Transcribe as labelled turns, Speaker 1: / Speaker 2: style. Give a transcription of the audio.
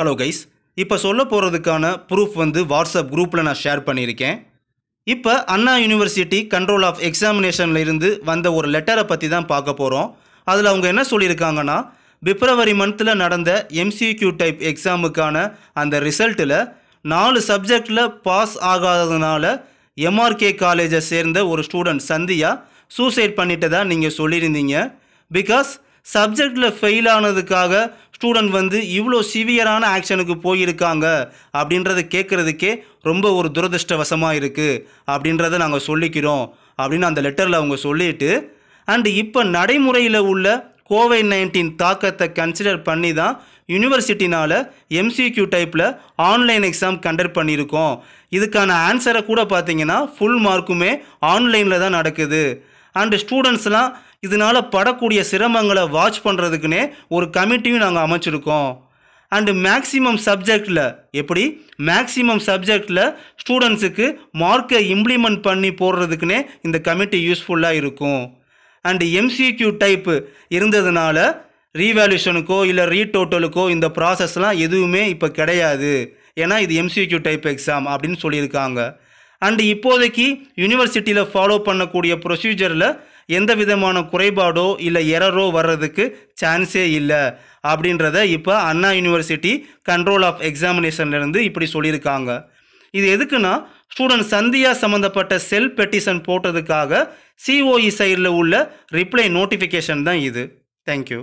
Speaker 1: hello guys இப்போ சொல்ல போகிறதுக்கான ப்ரூஃப் வந்து வாட்ஸ்அப் குரூப்பில் நான் ஷேர் பண்ணியிருக்கேன் இப்போ அண்ணா யூனிவர்சிட்டி கண்ட்ரோல் ஆஃப் எக்ஸாமினேஷனில் இருந்து வந்த ஒரு லெட்டரை பற்றி தான் பார்க்க போகிறோம் அதில் அவங்க என்ன சொல்லியிருக்காங்கன்னா பிப்ரவரி மந்தில் நடந்த எம்சிக்யூ டைப் எக்ஸாமுக்கான அந்த ரிசல்ட்டில் நாலு சப்ஜெக்டில் பாஸ் ஆகாததுனால எம்ஆர்கே காலேஜை சேர்ந்த ஒரு ஸ்டூடெண்ட் சந்தியா சூசைட் பண்ணிட்டதாக நீங்கள் சொல்லியிருந்தீங்க பிகாஸ் சப்ஜெக்டில் ஃபெயில் ஆனதுக்காக ஸ்டூடெண்ட் வந்து இவ்வளோ சிவியரான ஆக்ஷனுக்கு போயிருக்காங்க அப்படின்றத கேட்குறதுக்கே ரொம்ப ஒரு துரதிருஷ்டவசமாக இருக்குது அப்படின்றத நாங்கள் சொல்லிக்கிறோம் அப்படின்னு அந்த லெட்டரில் அவங்க சொல்லிட்டு அண்டு இப்போ நடைமுறையில் உள்ள கோவிட் நைன்டீன் தாக்கத்தை கன்சிடர் பண்ணி தான் யூனிவர்சிட்டினால் எம்சிக்யூ டைப்பில் ஆன்லைன் எக்ஸாம் கண்டக்ட் பண்ணியிருக்கோம் இதுக்கான ஆன்சரை கூட பார்த்தீங்கன்னா ஃபுல் மார்க்குமே ஆன்லைனில் தான் நடக்குது அண்டு ஸ்டூடெண்ட்ஸ்லாம் இதனால் படக்கூடிய சிரமங்களை வாட்ச் பண்ணுறதுக்குன்னே ஒரு கமிட்டியும் நாங்கள் அமைச்சிருக்கோம் அண்டு மேக்ஸிமம் சப்ஜெக்டில் எப்படி மேக்ஸிமம் சப்ஜெக்டில் ஸ்டூடெண்ட்ஸுக்கு மார்க்கை இம்ப்ளிமெண்ட் பண்ணி போடுறதுக்குன்னே இந்த கமிட்டி யூஸ்ஃபுல்லாக இருக்கும் அண்டு எம்சிக்யூ டைப்பு இருந்ததுனால ரீவேல்யூஷனுக்கோ இல்லை ரீடோட்டலுக்கோ இந்த ப்ராசஸ்லாம் எதுவுமே இப்போ கிடையாது ஏன்னா இது எம்சிக்யூ டைப் எக்ஸாம் அப்படின்னு சொல்லியிருக்காங்க அண்டு இப்போதைக்கு யூனிவர்சிட்டியில் ஃபாலோ பண்ணக்கூடிய ப்ரொசீஜரில் எந்த விதமான குறைபாடோ இல்லை எரரோ வர்றதுக்கு சான்ஸே இல்லை அப்படின்றத இப்போ அண்ணா யூனிவர்சிட்டி கண்ட்ரோல் ஆஃப் எக்ஸாமினேஷன்லேருந்து இப்படி சொல்லியிருக்காங்க இது எதுக்குன்னா ஸ்டூடெண்ட் சந்தியா சம்மந்தப்பட்ட செல் பெட்டிஷன் போட்டதுக்காக சிஓஇ சைடில் e உள்ள ரிப்ளை நோட்டிஃபிகேஷன் தான் இது தேங்க்யூ